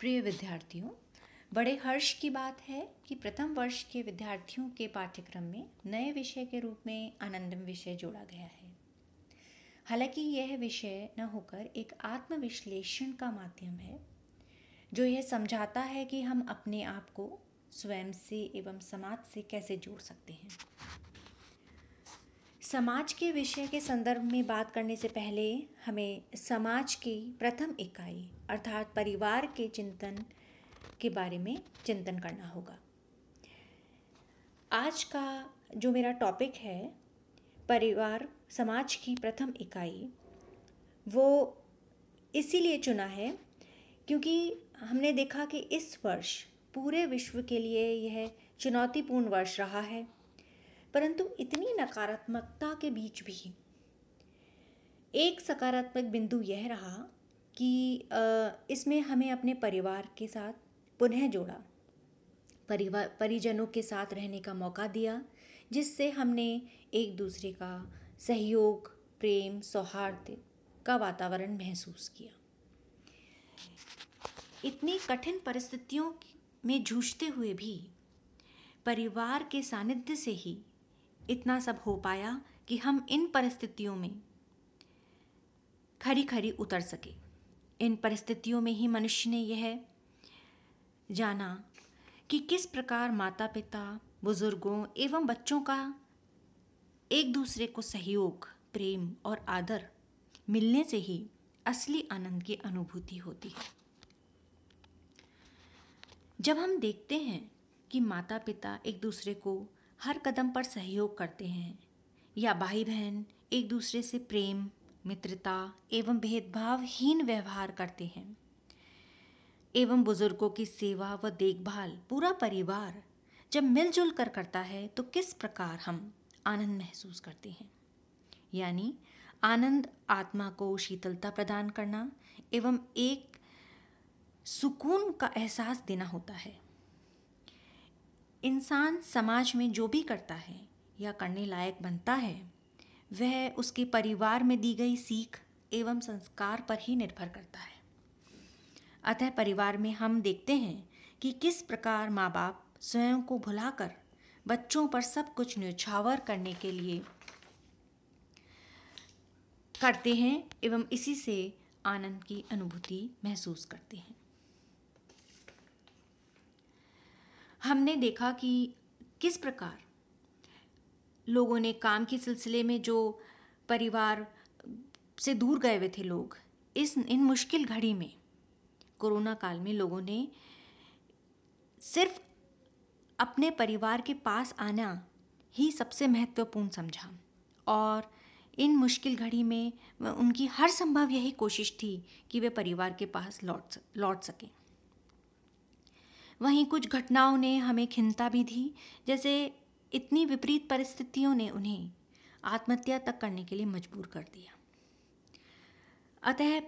प्रिय विद्यार्थियों बड़े हर्ष की बात है कि प्रथम वर्ष के विद्यार्थियों के पाठ्यक्रम में नए विषय के रूप में आनंदम विषय जोड़ा गया है हालांकि यह विषय न होकर एक आत्मविश्लेषण का माध्यम है जो यह समझाता है कि हम अपने आप को स्वयं से एवं समाज से कैसे जोड़ सकते हैं समाज के विषय के संदर्भ में बात करने से पहले हमें समाज की प्रथम इकाई अर्थात परिवार के चिंतन के बारे में चिंतन करना होगा आज का जो मेरा टॉपिक है परिवार समाज की प्रथम इकाई वो इसीलिए चुना है क्योंकि हमने देखा कि इस वर्ष पूरे विश्व के लिए यह चुनौतीपूर्ण वर्ष रहा है परंतु इतनी नकारात्मकता के बीच भी एक सकारात्मक बिंदु यह रहा कि इसमें हमें अपने परिवार के साथ पुनः जोड़ा परिवार परिजनों के साथ रहने का मौका दिया जिससे हमने एक दूसरे का सहयोग प्रेम सौहार्द का वातावरण महसूस किया इतनी कठिन परिस्थितियों में जूझते हुए भी परिवार के सानिध्य से ही इतना सब हो पाया कि हम इन परिस्थितियों में खरी खरी उतर सके इन परिस्थितियों में ही मनुष्य ने यह जाना कि किस प्रकार माता पिता बुजुर्गों एवं बच्चों का एक दूसरे को सहयोग प्रेम और आदर मिलने से ही असली आनंद की अनुभूति होती है जब हम देखते हैं कि माता पिता एक दूसरे को हर कदम पर सहयोग करते हैं या भाई बहन एक दूसरे से प्रेम मित्रता एवं भेदभावहीन व्यवहार करते हैं एवं बुजुर्गों की सेवा व देखभाल पूरा परिवार जब मिलजुल कर करता है तो किस प्रकार हम आनंद महसूस करते हैं यानी आनंद आत्मा को शीतलता प्रदान करना एवं एक सुकून का एहसास देना होता है इंसान समाज में जो भी करता है या करने लायक बनता है वह उसके परिवार में दी गई सीख एवं संस्कार पर ही निर्भर करता है अतः परिवार में हम देखते हैं कि किस प्रकार माँ बाप स्वयं को भुलाकर बच्चों पर सब कुछ न्यौछावर करने के लिए करते हैं एवं इसी से आनंद की अनुभूति महसूस करते हैं हमने देखा कि किस प्रकार लोगों ने काम के सिलसिले में जो परिवार से दूर गए हुए थे लोग इस इन मुश्किल घड़ी में कोरोना काल में लोगों ने सिर्फ अपने परिवार के पास आना ही सबसे महत्वपूर्ण समझा और इन मुश्किल घड़ी में उनकी हर संभव यही कोशिश थी कि वे परिवार के पास लौट लौट सकें वहीं कुछ घटनाओं ने हमें खिनता भी दी जैसे इतनी विपरीत परिस्थितियों ने उन्हें आत्महत्या तक करने के लिए मजबूर कर दिया अतः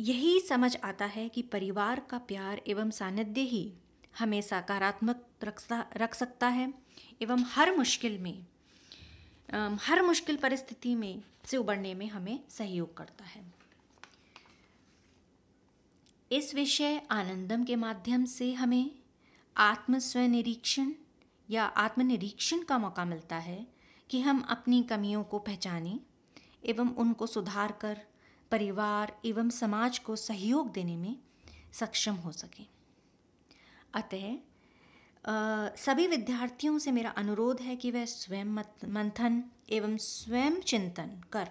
यही समझ आता है कि परिवार का प्यार एवं सानिध्य ही हमें सकारात्मक रख सकता है एवं हर मुश्किल में हर मुश्किल परिस्थिति में से उबरने में हमें सहयोग करता है इस विषय आनंदम के माध्यम से हमें आत्म स्वनिरीक्षण या आत्मनिरीक्षण का मौका मिलता है कि हम अपनी कमियों को पहचानें एवं उनको सुधार कर परिवार एवं समाज को सहयोग देने में सक्षम हो सकें अतः सभी विद्यार्थियों से मेरा अनुरोध है कि वह स्वयं मंथन एवं स्वयं चिंतन कर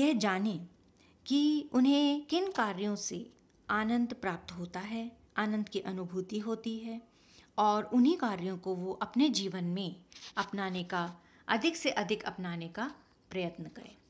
यह जानें कि उन्हें किन कार्यों से आनंद प्राप्त होता है आनंद की अनुभूति होती है और उन्हीं कार्यों को वो अपने जीवन में अपनाने का अधिक से अधिक अपनाने का प्रयत्न करें